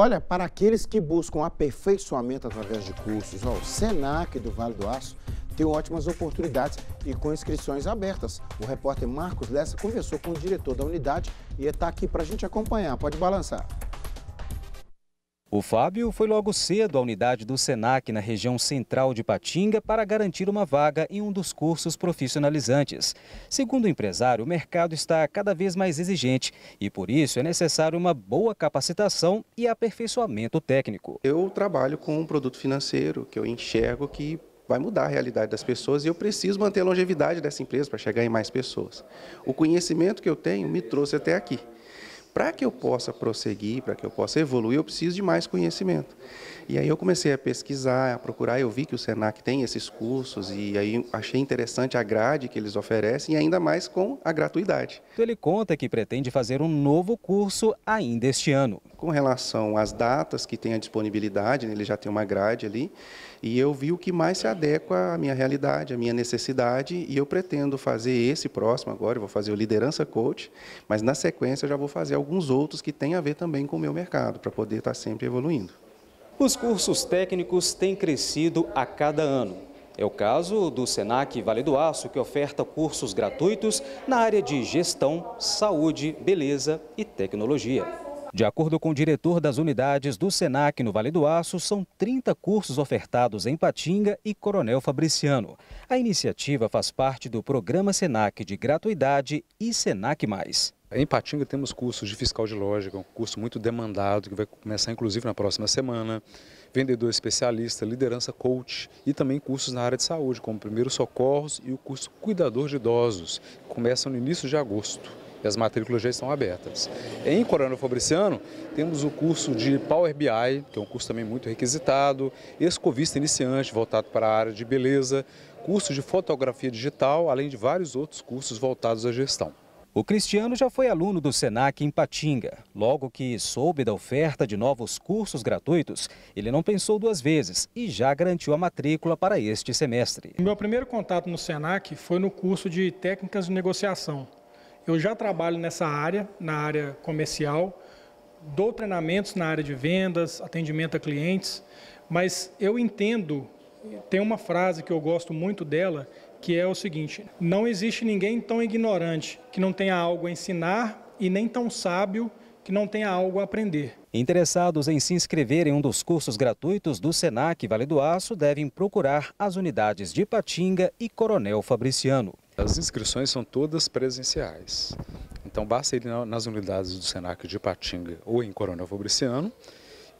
Olha, para aqueles que buscam aperfeiçoamento através de cursos, ó, o SENAC do Vale do Aço tem ótimas oportunidades e com inscrições abertas. O repórter Marcos Lessa conversou com o diretor da unidade e está aqui para a gente acompanhar. Pode balançar. O Fábio foi logo cedo à unidade do SENAC na região central de Patinga para garantir uma vaga em um dos cursos profissionalizantes. Segundo o empresário, o mercado está cada vez mais exigente e por isso é necessário uma boa capacitação e aperfeiçoamento técnico. Eu trabalho com um produto financeiro que eu enxergo que vai mudar a realidade das pessoas e eu preciso manter a longevidade dessa empresa para chegar em mais pessoas. O conhecimento que eu tenho me trouxe até aqui para que eu possa prosseguir, para que eu possa evoluir, eu preciso de mais conhecimento. E aí eu comecei a pesquisar, a procurar, eu vi que o Senac tem esses cursos e aí achei interessante a grade que eles oferecem e ainda mais com a gratuidade. Então ele conta que pretende fazer um novo curso ainda este ano com relação às datas que tem a disponibilidade, né, ele já tem uma grade ali, e eu vi o que mais se adequa à minha realidade, à minha necessidade, e eu pretendo fazer esse próximo agora, eu vou fazer o Liderança Coach, mas na sequência eu já vou fazer alguns outros que têm a ver também com o meu mercado, para poder estar tá sempre evoluindo. Os cursos técnicos têm crescido a cada ano. É o caso do Senac Vale do Aço, que oferta cursos gratuitos na área de gestão, saúde, beleza e tecnologia. De acordo com o diretor das unidades do SENAC no Vale do Aço, são 30 cursos ofertados em Patinga e Coronel Fabriciano. A iniciativa faz parte do programa SENAC de gratuidade e SENAC+. Em Patinga temos cursos de fiscal de lógica, um curso muito demandado, que vai começar inclusive na próxima semana, vendedor especialista, liderança coach e também cursos na área de saúde, como primeiros socorros e o curso cuidador de idosos, que começam no início de agosto. E as matrículas já estão abertas. Em Coronel Fabriciano, temos o curso de Power BI, que é um curso também muito requisitado, escovista iniciante, voltado para a área de beleza, curso de fotografia digital, além de vários outros cursos voltados à gestão. O Cristiano já foi aluno do Senac em Patinga. Logo que soube da oferta de novos cursos gratuitos, ele não pensou duas vezes e já garantiu a matrícula para este semestre. Meu primeiro contato no Senac foi no curso de técnicas de negociação. Eu já trabalho nessa área, na área comercial, dou treinamentos na área de vendas, atendimento a clientes, mas eu entendo, tem uma frase que eu gosto muito dela, que é o seguinte: não existe ninguém tão ignorante que não tenha algo a ensinar e nem tão sábio que não tenha algo a aprender. Interessados em se inscrever em um dos cursos gratuitos do SENAC Vale do Aço devem procurar as unidades de Patinga e Coronel Fabriciano. As inscrições são todas presenciais. Então basta ir nas unidades do SENAC de Patinga ou em Coronel Fabriciano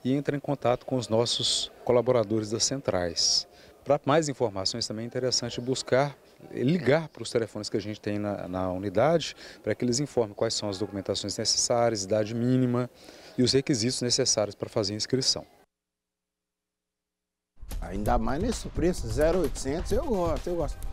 e entrar em contato com os nossos colaboradores das centrais. Para mais informações também é interessante buscar, eh, ligar para os telefones que a gente tem na, na unidade, para que eles informem quais são as documentações necessárias, idade mínima e os requisitos necessários para fazer a inscrição. Ainda mais nesse preço, 0,800 eu gosto, eu gosto.